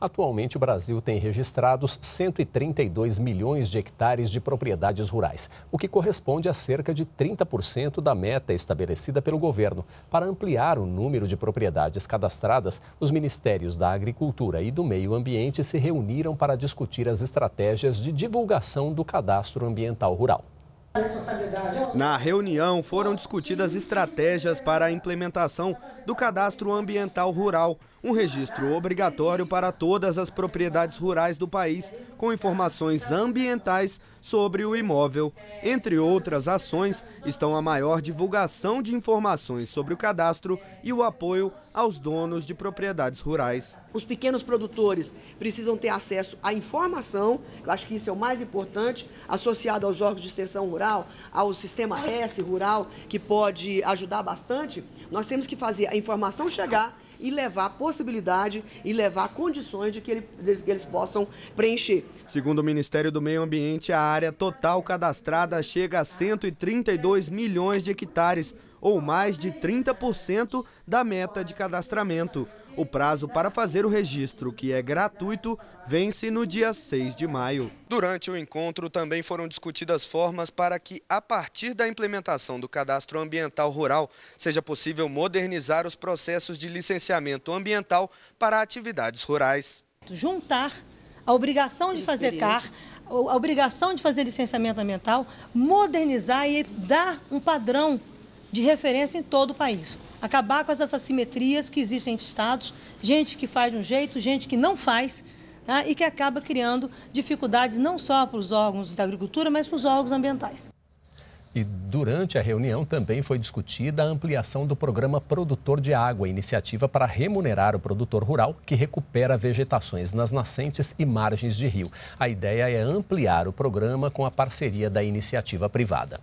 Atualmente, o Brasil tem registrados 132 milhões de hectares de propriedades rurais, o que corresponde a cerca de 30% da meta estabelecida pelo governo. Para ampliar o número de propriedades cadastradas, os ministérios da Agricultura e do Meio Ambiente se reuniram para discutir as estratégias de divulgação do cadastro ambiental rural. Na reunião foram discutidas estratégias para a implementação do cadastro ambiental rural, um registro obrigatório para todas as propriedades rurais do país, com informações ambientais sobre o imóvel. Entre outras ações, estão a maior divulgação de informações sobre o cadastro e o apoio aos donos de propriedades rurais. Os pequenos produtores precisam ter acesso à informação, eu acho que isso é o mais importante, associado aos órgãos de extensão rural rural, ao sistema S rural, que pode ajudar bastante, nós temos que fazer a informação chegar e levar a possibilidade e levar condições de que, ele, de que eles possam preencher. Segundo o Ministério do Meio Ambiente, a área total cadastrada chega a 132 milhões de hectares, ou mais de 30% da meta de cadastramento. O prazo para fazer o registro, que é gratuito, vence no dia 6 de maio. Durante o encontro também foram discutidas formas para que, a partir da implementação do cadastro ambiental rural, seja possível modernizar os processos de licenciamento licenciamento ambiental para atividades rurais. Juntar a obrigação de fazer CAR, a obrigação de fazer licenciamento ambiental, modernizar e dar um padrão de referência em todo o país. Acabar com essas assimetrias que existem entre estados, gente que faz de um jeito, gente que não faz, né, e que acaba criando dificuldades não só para os órgãos da agricultura, mas para os órgãos ambientais. E durante a reunião também foi discutida a ampliação do programa Produtor de Água, iniciativa para remunerar o produtor rural que recupera vegetações nas nascentes e margens de rio. A ideia é ampliar o programa com a parceria da iniciativa privada.